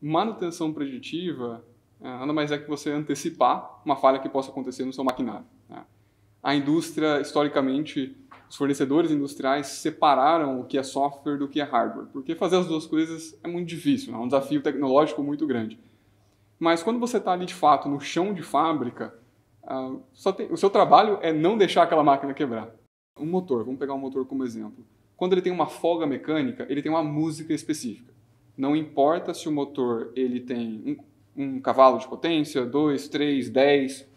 Manutenção preditiva eh, nada mais é que você antecipar uma falha que possa acontecer no seu maquinário. Né? A indústria, historicamente, os fornecedores industriais separaram o que é software do que é hardware, porque fazer as duas coisas é muito difícil, né? é né? um desafio tecnológico muito grande. Mas quando você está ali de fato no chão de fábrica, uh, tem, o seu trabalho é não deixar aquela máquina quebrar. Um motor, vamos pegar um motor como exemplo. Quando ele tem uma folga mecânica, ele tem uma música específica. Não importa se o motor ele tem um, um cavalo de potência, 2, 3, 10.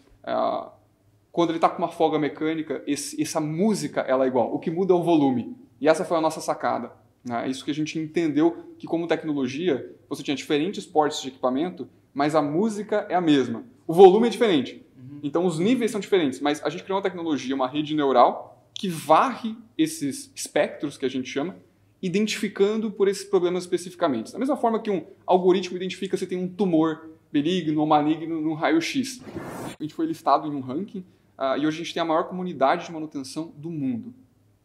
Quando ele está com uma folga mecânica, esse, essa música ela é igual. O que muda é o volume. E essa foi a nossa sacada. Né? É isso que a gente entendeu que, como tecnologia, você tinha diferentes portes de equipamento, mas a música é a mesma. O volume é diferente. Uhum. Então, os níveis são diferentes. Mas a gente criou uma tecnologia, uma rede neural, que varre esses espectros que a gente chama identificando por esses problemas especificamente. Da mesma forma que um algoritmo identifica se tem um tumor benigno ou maligno no raio-x. A gente foi listado em um ranking uh, e hoje a gente tem a maior comunidade de manutenção do mundo.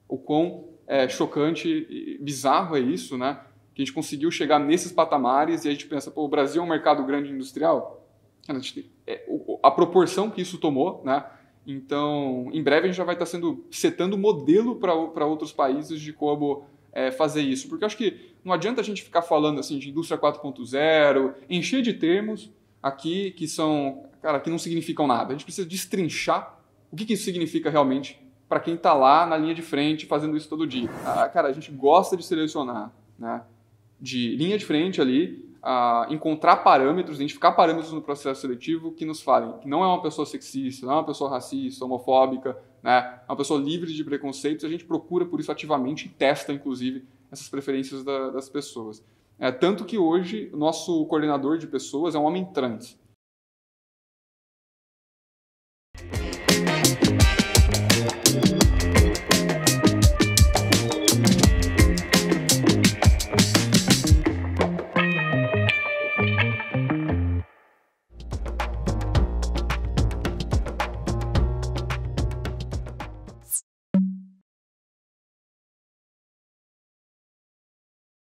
O quão é, chocante e bizarro é isso, né? Que a gente conseguiu chegar nesses patamares e a gente pensa, pô, o Brasil é um mercado grande industrial? A, gente, é, a proporção que isso tomou, né? Então, em breve a gente já vai estar sendo setando modelo para outros países de como é, fazer isso. Porque eu acho que não adianta a gente ficar falando assim de indústria 4.0, encher de termos aqui que são, cara, que não significam nada. A gente precisa destrinchar o que, que isso significa realmente para quem está lá na linha de frente fazendo isso todo dia. Ah, cara, a gente gosta de selecionar, né? De linha de frente ali, encontrar parâmetros, identificar parâmetros no processo seletivo que nos falem que não é uma pessoa sexista, não é uma pessoa racista, homofóbica, né? é uma pessoa livre de preconceitos. A gente procura por isso ativamente e testa, inclusive, essas preferências da, das pessoas. É, tanto que hoje, nosso coordenador de pessoas é um homem trans.